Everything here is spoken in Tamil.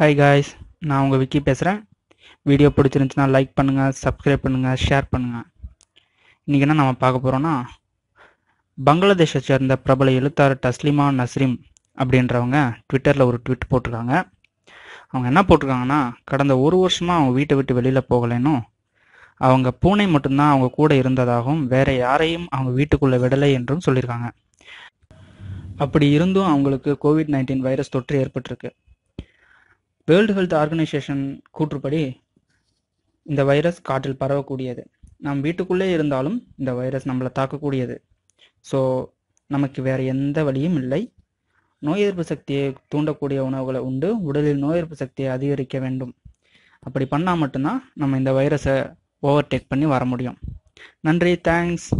ஹாய் காய்ஸ் நான் உங்கள் விக்கி பேசுகிறேன் வீடியோ பிடிச்சிருந்துச்சுன்னா லைக் பண்ணுங்கள் சப்ஸ்கிரைப் பண்ணுங்கள் ஷேர் பண்ணுங்கள் இன்றைக்கி என்ன நம்ம பார்க்க போகிறோன்னா பங்களாதேஷை சேர்ந்த பிரபல எழுத்தாளர் தஸ்லிமா நஸ்ரீம் அப்படின்றவங்க ட்விட்டரில் ஒரு ட்விட் போட்டிருக்காங்க அவங்க என்ன போட்டிருக்காங்கன்னா கடந்த ஒரு வருஷமாக அவங்க வீட்டை விட்டு வெளியில் போகலைனும் அவங்க பூனை மட்டும்தான் அவங்க கூட இருந்ததாகவும் வேற யாரையும் அவங்க வீட்டுக்குள்ளே விடலை என்றும் சொல்லியிருக்காங்க அப்படி இருந்தும் அவங்களுக்கு கோவிட் நைன்டீன் வைரஸ் தொற்று ஏற்பட்டிருக்கு வேர்ல்டு ஹெல்த் ஆர்கனைசேஷன் கூற்றுப்படி இந்த வைரஸ் காற்றில் பரவக்கூடியது நம் வீட்டுக்குள்ளே இருந்தாலும் இந்த வைரஸ் நம்மளை தாக்கக்கூடியது ஸோ நமக்கு வேறு எந்த வழியும் இல்லை நோய் எதிர்ப்பு சக்தியை தூண்டக்கூடிய உணவுகளை உண்டு உடலில் நோய் எதிர்ப்பு சக்தியை அதிகரிக்க வேண்டும் அப்படி பண்ணால் மட்டும்தான் நம்ம இந்த வைரஸை ஓவர்டேக் பண்ணி வர முடியும் நன்றி தேங்க்ஸ்